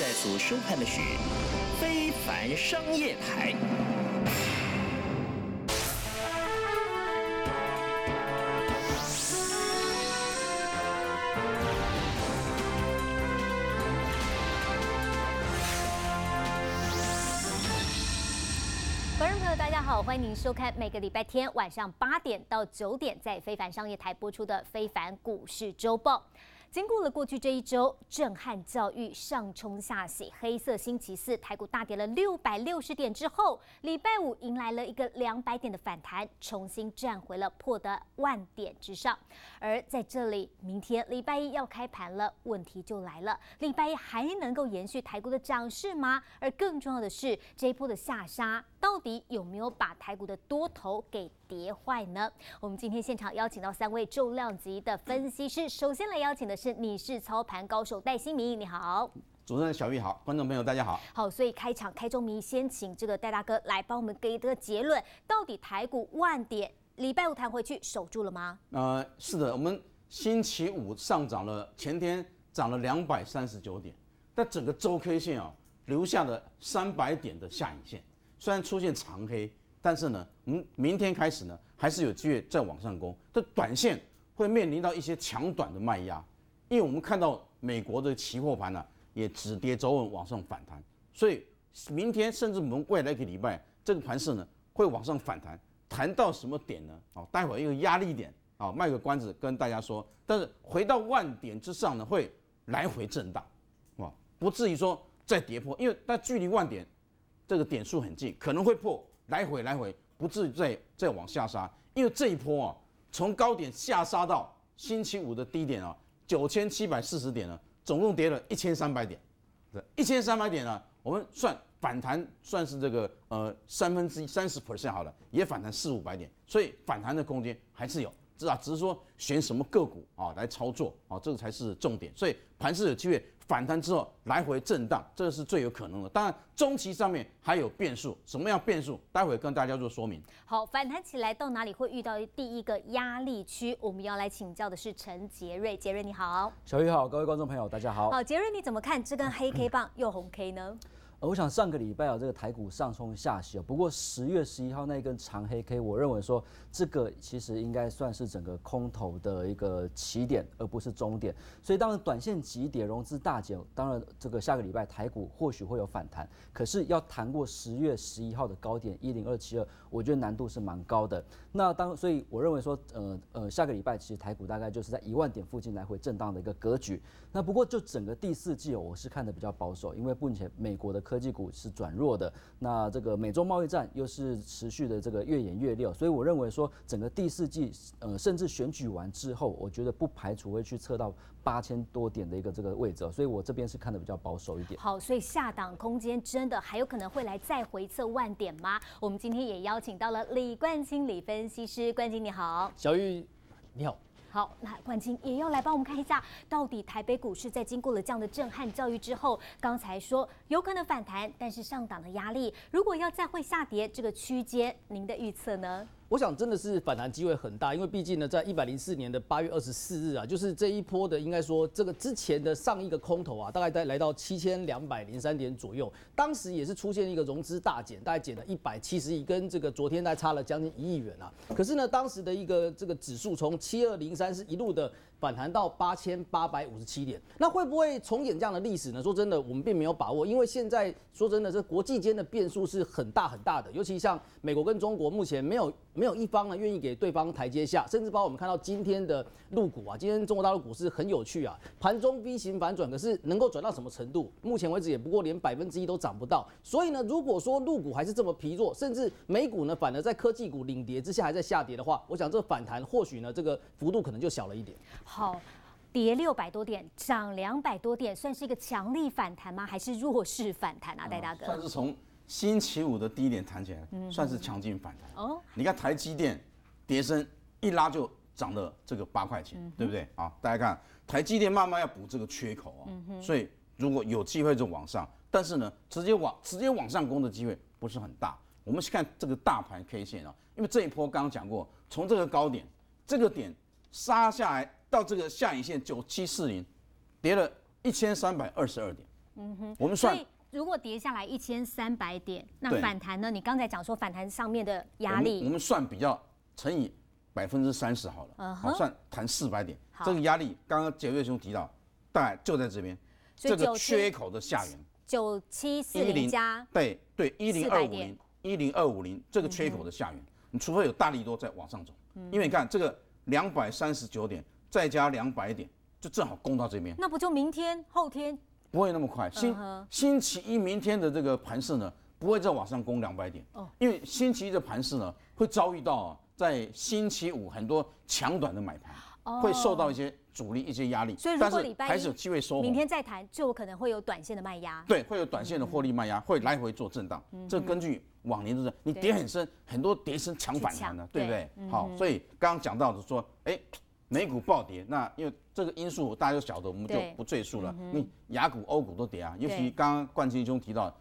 在所收看的是非凡商业台。观众朋友，大家好，欢迎您收看每个礼拜天晚上八点到九点在非凡商业台播出的《非凡股市周报》。经过了过去这一周震撼教育上冲下洗，黑色星期四台股大跌了六百六十点之后，礼拜五迎来了一个两百点的反弹，重新站回了破的万点之上。而在这里，明天礼拜一要开盘了，问题就来了：礼拜一还能够延续台股的涨势吗？而更重要的是，这一波的下杀到底有没有把台股的多头给？跌坏呢？我们今天现场邀请到三位重量级的分析师，首先来邀请的是你是操盘高手戴新明，你好，主持人小玉好，观众朋友大家好。好，所以开场开周明，先请这个戴大哥来帮我们给一个结论，到底台股万点礼拜五弹回去守住了吗？呃，是的，我们星期五上涨了，前天涨了两百三十九点，但整个周 K 线啊，留下了三百点的下影线，虽然出现长黑。但是呢，我们明天开始呢，还是有机会再往上攻。这短线会面临到一些强短的卖压，因为我们看到美国的期货盘呢也止跌走稳，往上反弹。所以明天甚至我们未来一个礼拜，这个盘势呢会往上反弹，谈到什么点呢？哦，待会儿一个压力点啊，卖个关子跟大家说。但是回到万点之上呢，会来回震荡，哇，不至于说再跌破，因为它距离万点这个点数很近，可能会破。来回来回，不至于再再往下杀，因为这一波啊，从高点下杀到星期五的低点啊，九千七百四十点呢，总共跌了一千三百点，对，一千三百点呢，我们算反弹，算是这个呃三分之一三十 percent 好了，也反弹四五百点，所以反弹的空间还是有，至少只是说选什么个股啊来操作啊，这个才是重点，所以盘势有机会。反弹之后来回震荡，这是最有可能的。当然，中期上面还有变数，什么样变数？待会跟大家做说明。好，反弹起来到哪里会遇到第一个压力区？我们要来请教的是陈杰瑞，杰瑞你好，小玉好，各位观众朋友大家好。好，杰瑞你怎么看这根黑 K 棒又红 K 呢？呃，我想上个礼拜啊，这个台股上冲下洗啊，不过十月十一号那一根长黑 K，我认为说这个其实应该算是整个空头的一个起点，而不是终点。所以，当然短线急跌，融资大减。当然，这个下个礼拜台股或许会有反弹，可是要谈过十月十一号的高点一零二七二，我觉得难度是蛮高的。那当所以我认为说，呃呃，下个礼拜其实台股大概就是在一万点附近来回震荡的一个格局。那不过就整个第四季哦，我是看的比较保守，因为目前美国的。科技股是转弱的，那这个美洲贸易战又是持续的这个越演越烈，所以我认为说整个第四季，呃，甚至选举完之后，我觉得不排除会去测到八千多点的一个这个位置，所以我这边是看的比较保守一点。好，所以下档空间真的还有可能会来再回测万点吗？我们今天也邀请到了李冠清李分析师，冠清你好，小玉你好。好，那冠军也要来帮我们看一下，到底台北股市在经过了这样的震撼教育之后，刚才说有可能反弹，但是上档的压力，如果要再会下跌这个区间，您的预测呢？我想真的是反弹机会很大，因为毕竟呢，在一百零四年的八月二十四日啊，就是这一波的应该说这个之前的上一个空头啊，大概在来到七千两百零三点左右，当时也是出现一个融资大减，大概减了一百七十亿，跟这个昨天大概差了将近一亿元啊。可是呢，当时的一个这个指数从七二零三是一路的。反弹到八千八百五十七点，那会不会重演这样的历史呢？说真的，我们并没有把握，因为现在说真的，这国际间的变数是很大很大的，尤其像美国跟中国，目前没有没有一方呢愿意给对方台阶下，甚至包括我们看到今天的入股啊，今天中国大陆股市很有趣啊，盘中 V 型反转，可是能够转到什么程度？目前为止也不过连百分之一都涨不到。所以呢，如果说入股还是这么疲弱，甚至美股呢反而在科技股领跌之下还在下跌的话，我想这反弹或许呢这个幅度可能就小了一点。好，跌六百多点，涨两百多点，算是一个强力反弹吗？还是弱势反弹啊，戴大哥？算是从星期五的低点弹起来，算是强劲反弹。哦，你看台积电跌升一拉就涨了这个八块钱，对不对？啊，大家看台积电慢慢要补这个缺口啊，所以如果有机会就往上。但是呢，直接往直接往上攻的机会不是很大。我们去看这个大盘 K 线啊，因为这一波刚刚讲过，从这个高点这个点杀下来。到这个下影线九七四零，跌了一千三百二十二点。嗯哼，我们算，如果跌下来一千三百点，那反弹呢？你刚才讲说反弹上面的压力，我们算比较乘以百分之三十好了。嗯哼，算弹四百点，这个压力，刚刚九瑞兄提到，大概就在这边，这个缺口的下缘。九七四零加，对对，一零二五零，一零二五零，这个缺口的下缘，你除非有大力多在往上走，因为你看这个两百三十九点。再加两百点，就正好攻到这边。那不就明天、后天？不会那么快。星星期一、明天的这个盘势呢，不会再往上攻两百点。哦。因为星期一的盘势呢，会遭遇到啊、在星期五很多强短的买盘，会受到一些阻力、一些压力。所以，如果礼拜收，明天再谈，就有可能会有短线的卖压。对，会有短线的获利卖压，会来回做震荡。这根据往年是你跌很深，很多跌深强反弹的，对不对？好，所以刚刚讲到的说，哎。美股暴跌，那因为这个因素，大家都晓得，我们就不赘述了。你雅股、欧股都跌啊，尤其刚刚冠希兄提到，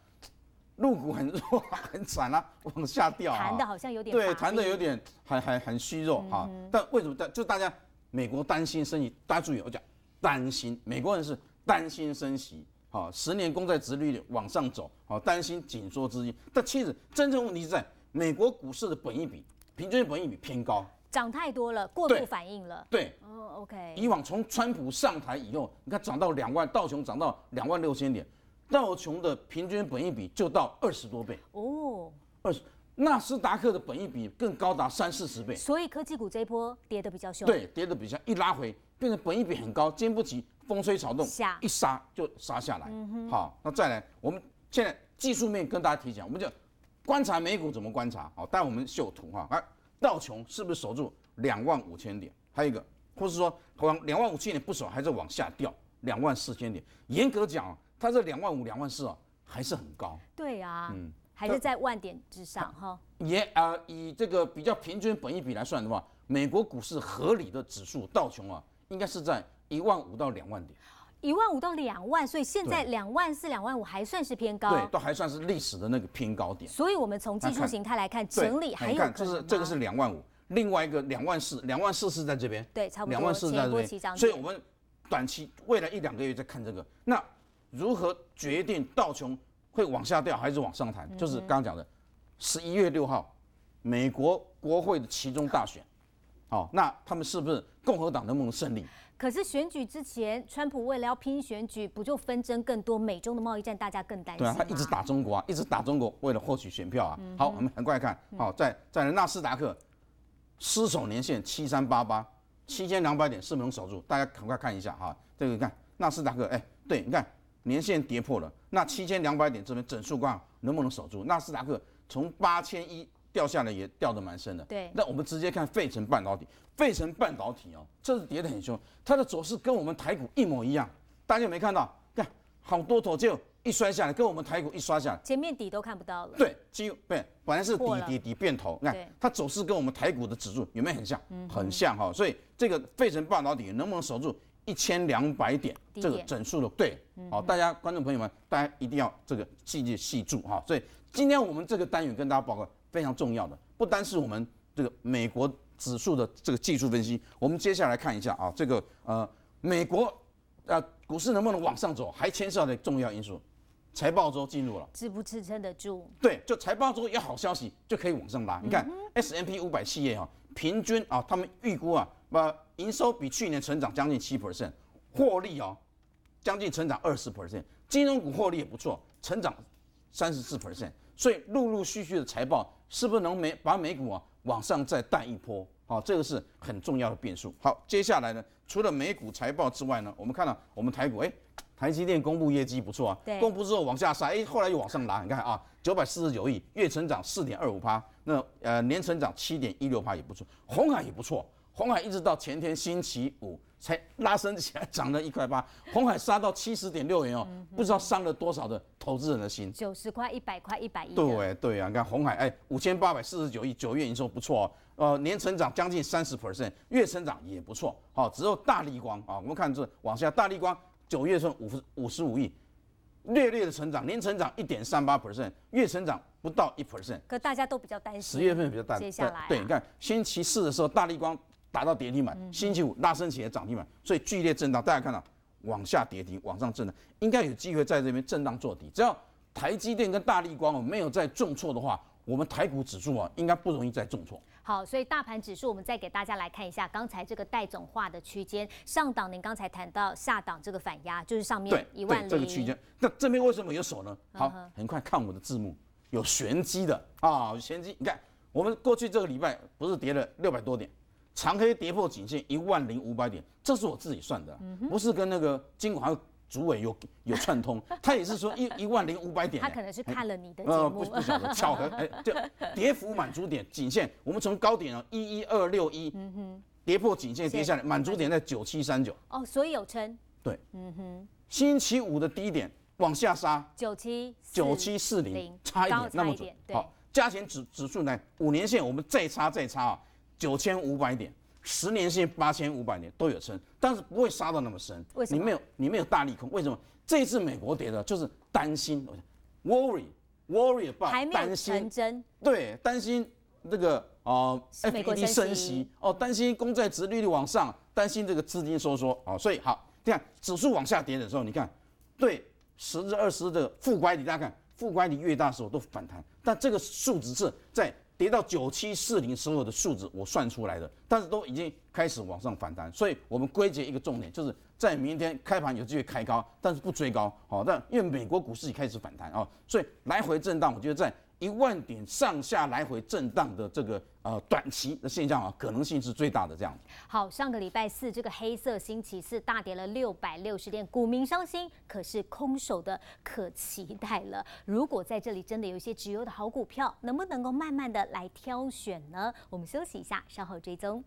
陆股很弱、很惨啊，往下掉。谈的好像有点对，谈的有点很很很虚弱啊。但为什么？但就大家美国担心升息，大家注意，我讲担心美国人是担心升息，好，十年公债殖率往上走，好，担心紧缩资金。但其实真正问题在，美国股市的本益比，平均本益比偏高。涨太多了，过度反应了。对，哦，OK。以往从川普上台以后，你看涨到两万，道琼涨到两万六千点，道琼的平均本益比就到二十多倍哦。二十，纳斯达克的本益比更高达三四十倍。所以科技股这波跌得比较凶。对，跌得比较一拉回，变成本益比很高，经不起风吹草动，一杀就杀下来。好，那再来，我们现在技术面跟大家提讲，我们讲观察美股怎么观察，好，带我们秀图哈，来。道琼是不是守住两万五千点？还有一个，或是说往两万五千点不守，还是往下掉，两万四千点。严格讲，它这两万五、两万四啊，还是很高。对啊，嗯，还是在万点之上哈。也呃，以这个比较平均本一比来算的话，美国股市合理的指数道琼啊，应该是在一万五到两万点。一万五到两万，所以现在两万四、两万五还算是偏高，对，都还算是历史的那个偏高点。所以我们从技术形态来看，整理还有就是这个是两万五，另外一个两万四，两万四是在这边，对，差不多两万四在这边，所以我们短期未来一两个月再看这个。那如何决定道琼会往下掉还是往上弹？就是刚刚讲的十一月六号，美国国会的其中大选。哦，那他们是不是共和党能不能胜利？可是选举之前，川普为了要拼选举，不就纷争更多？美中的贸易战，大家更担心。对啊，他一直打中国啊，一直打中国，为了获取选票啊。好，我们赶快看，好，在在纳斯达克失守年限七三八八七千两百点，是不能守住？大家赶快看一下啊，这个你看纳斯达克，哎，对，你看年限跌破了，那七千两百点这边整数关能不能守住？纳斯达克从八千一。掉下来也掉得蛮深的。对，那我们直接看费城半导体，费城半导体哦，这是跌得很凶，它的走势跟我们台股一模一样，大家有没看到？看，好多头就一摔下来，跟我们台股一摔下来，前面底都看不到了。对，基本本来是底底底变头，你看它走势跟我们台股的指数有没有很像？嗯，很像哈。所以这个费城半导体能不能守住一千两百点这个整数的？对，好，大家观众朋友们，大家一定要这个细节细注哈。所以今天我们这个单元跟大家报告。非常重要的，不单是我们这个美国指数的这个技术分析，我们接下来看一下啊，这个呃美国呃股市能不能往上走，还牵涉的重要因素，财报周进入了，支不支撑得住？对，就财报周有好消息就可以往上拉。你看 S M P 五百企业啊，平均啊，他们预估啊，把营收比去年成长将近七 percent，获利啊将近成长二十 percent，金融股获利也不错，成长。三十四 percent，所以陆陆续续的财报是不是能美把美股啊往上再带一波？好，这个是很重要的变数。好，接下来呢，除了美股财报之外呢，我们看到我们台股，哎，台积电公布业绩不错啊，公布之后往下杀，哎，后来又往上拉，你看啊，九百四十九亿，月成长四点二五八，那呃年成长七点一六八也不错，红海也不错。红海一直到前天星期五才拉升起来，涨了一块八。红海杀到七十点六元哦，不知道伤了多少的投资人的心。九十块、一百块、一百亿。对对啊，你看红海，哎，五千八百四十九亿九月营收不错哦，呃，年成长将近三十 percent，月成长也不错。好，只有大立光啊，我们看这往下，大立光九月份五五十五亿，略略的成长，年成长一点三八 percent，月成长不到一 percent。可大家都比较担心十月份比较大。接下来，对，你看星期四的时候，大立光。达到跌停板，星期五拉升起来涨停板，所以剧烈震荡。大家看到往下跌停，往上震荡，应该有机会在这边震荡做底。只要台积电跟大立光没有再重挫的话，我们台股指数啊，应该不容易再重挫。好，所以大盘指数我们再给大家来看一下刚才这个带总化的区间上档，您刚才谈到下档这个反压就是上面一万零。这个区间。那这边为什么有手呢？好，很快看我的字幕，有玄机的啊，有玄机。你看我们过去这个礼拜不是跌了六百多点。长黑跌破颈线一万零五百点，这是我自己算的，不是跟那个金管主委有有串通。他也是说一一万零五百点，他可能是看了你的节目，不不晓得巧合。哎，就跌幅满足点颈线，我们从高点啊一一二六一，嗯哼，跌破颈线跌下来，满足点在九七三九。哦，所以有撑？对，嗯哼，星期五的低点往下杀九七九七四零，差一点那么准。好，加钱指指数呢，五年线我们再差再差啊。九千五百点，十年线八千五百年都有深，但是不会杀到那么深。为什么？你没有你没有大利空。为什么这次美国跌的，就是担心，我 w o r r y worry about 担心对担心那个啊，美 d 升息哦，担心公债值利率往上，担心这个资金收缩哦，所以好，你看指数往下跌的时候，你看对十至二十的负乖离，大家看负乖离越大的时候都反弹，但这个数值是在。跌到九七四零时候的数字，我算出来的，但是都已经开始往上反弹，所以我们归结一个重点，就是在明天开盘有机会开高，但是不追高。好，但因为美国股市已开始反弹啊，所以来回震荡，我觉得在。一万点上下来回震荡的这个呃短期的现象啊，可能性是最大的这样子。好，上个礼拜四这个黑色星期四大跌了六百六十点，股民伤心，可是空手的可期待了。如果在这里真的有一些直优的好股票，能不能够慢慢的来挑选呢？我们休息一下，稍后追踪。